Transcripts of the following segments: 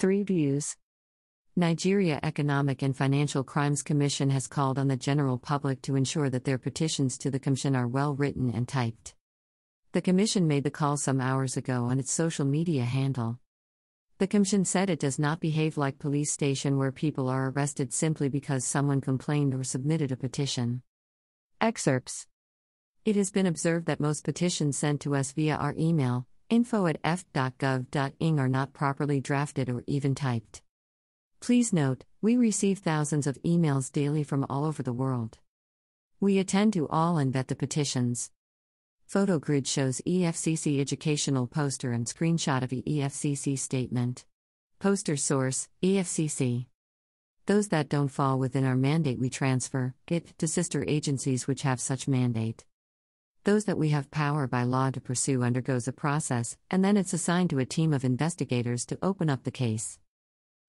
3 Views Nigeria Economic and Financial Crimes Commission has called on the general public to ensure that their petitions to the Commission are well written and typed. The Commission made the call some hours ago on its social media handle. The Commission said it does not behave like police station where people are arrested simply because someone complained or submitted a petition. Excerpts It has been observed that most petitions sent to us via our email, info at f.gov.ing are not properly drafted or even typed. Please note, we receive thousands of emails daily from all over the world. We attend to all and vet the petitions. PhotoGrid shows EFCC educational poster and screenshot of EFCC statement. Poster source EFCC. Those that don't fall within our mandate, we transfer it to sister agencies which have such mandate those that we have power by law to pursue undergoes a process, and then it's assigned to a team of investigators to open up the case.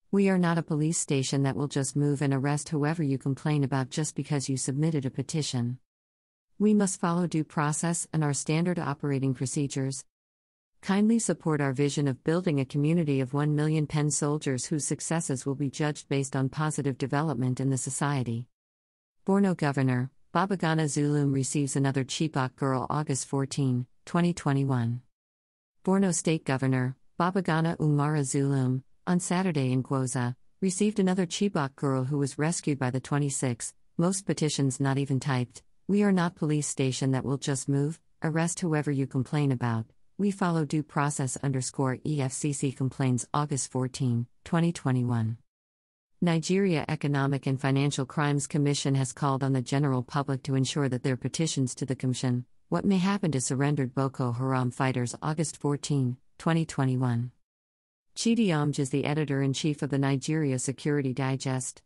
We are not a police station that will just move and arrest whoever you complain about just because you submitted a petition. We must follow due process and our standard operating procedures, kindly support our vision of building a community of 1 million Penn soldiers whose successes will be judged based on positive development in the society. Borno Governor, Babagana Zulum receives another Chibok girl August 14, 2021. Borno State Governor, Babagana Umara Zulum, on Saturday in Gwoza, received another Chibok girl who was rescued by the 26, most petitions not even typed. We are not police station that will just move, arrest whoever you complain about. We follow due process underscore EFCC complains August 14, 2021. Nigeria Economic and Financial Crimes Commission has called on the general public to ensure that their petitions to the commission what may happen to surrendered Boko Haram fighters August 14, 2021. Chidi Omj is the editor in chief of the Nigeria Security Digest.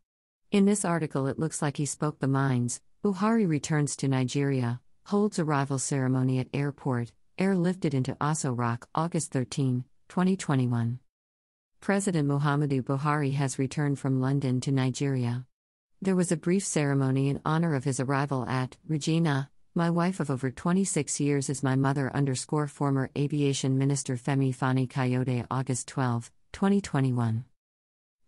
In this article, it looks like he spoke the minds. Buhari returns to Nigeria, holds arrival ceremony at airport, airlifted into Aso Rock August 13, 2021. President Muhammadu Buhari has returned from London to Nigeria. There was a brief ceremony in honor of his arrival at Regina. My wife of over 26 years is my mother underscore former aviation minister Femi Fani Coyote August 12, 2021.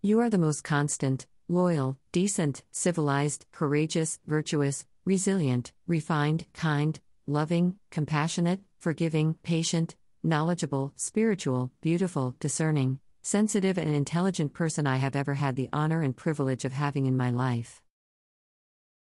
You are the most constant, loyal, decent, civilized, courageous, virtuous, resilient, refined, kind, loving, compassionate, forgiving, patient, knowledgeable, spiritual, beautiful, discerning, sensitive, and intelligent person I have ever had the honor and privilege of having in my life.